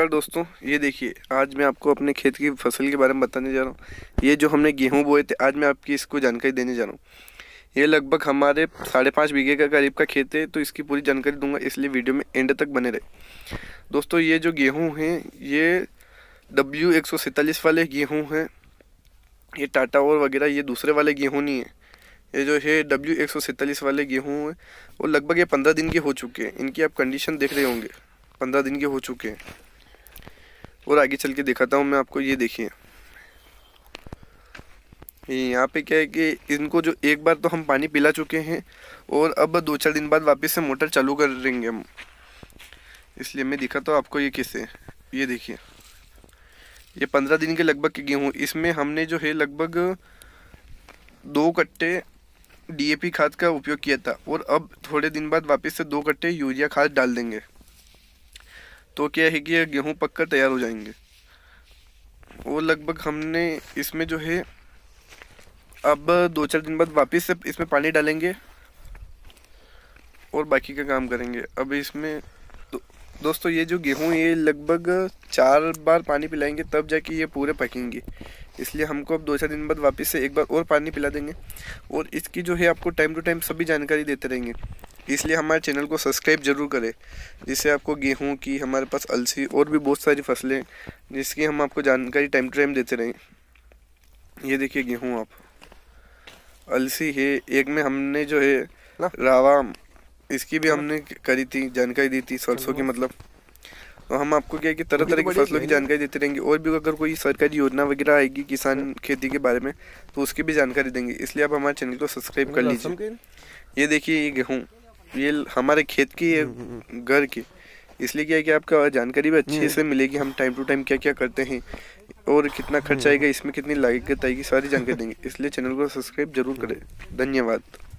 नमस्कार दोस्तों ये देखिए आज मैं आपको अपने खेत की फसल के बारे में बताने जा रहा हूँ ये जो हमने गेहूँ बोए थे आज मैं आपकी इसको जानकारी देने जा रहा हूँ ये लगभग हमारे साढ़े पाँच बीघे का करीब का खेत है तो इसकी पूरी जानकारी दूंगा इसलिए वीडियो में एंड तक बने रहे दोस्तों ये जो गेहूँ हैं ये डब्ल्यू एक वाले गेहूँ हैं ये टाटा और वगैरह ये दूसरे वाले गेहूँ नहीं है ये जो है डब्ल्यू एक वाले गेहूँ हैं और लगभग ये पंद्रह दिन के हो चुके हैं इनकी आप कंडीशन देख रहे होंगे पंद्रह दिन के हो चुके हैं और आगे चल के दिखाता हूँ मैं आपको ये देखिए यहाँ पे क्या है कि इनको जो एक बार तो हम पानी पिला चुके हैं और अब दो चार दिन बाद वापस से मोटर चालू कर देंगे हम इसलिए मैं दिखाता हूँ आपको ये किसे ये देखिए ये पंद्रह दिन के लगभग के गेहूँ इसमें हमने जो है लगभग दो कट्टे डीएपी खाद का उपयोग किया था और अब थोड़े दिन बाद वापस से दो कट्टे यूरिया खाद डाल देंगे तो क्या है कि गेहूँ पक कर तैयार हो जाएंगे वो लगभग हमने इसमें जो है अब दो चार दिन बाद वापस से इसमें पानी डालेंगे और बाकी का काम करेंगे अब इसमें दो, दोस्तों ये जो गेहूँ ये लगभग चार बार पानी पिलाएंगे तब जाके ये पूरे पकेंगे इसलिए हमको अब दो चार दिन बाद वापस से एक बार और पानी पिला देंगे और इसकी जो है आपको टाइम टू टाइम सभी जानकारी देते रहेंगे इसलिए हमारे चैनल को सब्सक्राइब जरूर करें जिससे आपको गेहूँ की हमारे पास अलसी और भी बहुत सारी फसलें जिसकी हम आपको जानकारी टाइम टू टाइम देते रहें ये देखिए गेहूँ आप अलसी है एक में हमने जो है रावाम इसकी भी हाँ। हमने करी थी जानकारी दी थी सरसों की मतलब तो हम आपको क्या कि तरह तो तरह की फसलों की जानकारी देते रहेंगे और भी अगर कोई सरकारी योजना वगैरह आएगी किसान अच्छा। खेती के बारे में तो उसकी भी जानकारी देंगे इसलिए आप हमारे चैनल को सब्सक्राइब कर लीजिए ये देखिए ये गेहूँ ये हमारे खेत की है हम्म, हम्म, हम्म। घर की इसलिए क्या है कि आपका जानकारी भी अच्छे से मिलेगी हम टाइम टू टाइम क्या क्या करते हैं और कितना खर्च आएगा इसमें कितनी लागत आएगी सारी जानकारी देंगे इसलिए चैनल को सब्सक्राइब जरूर करें धन्यवाद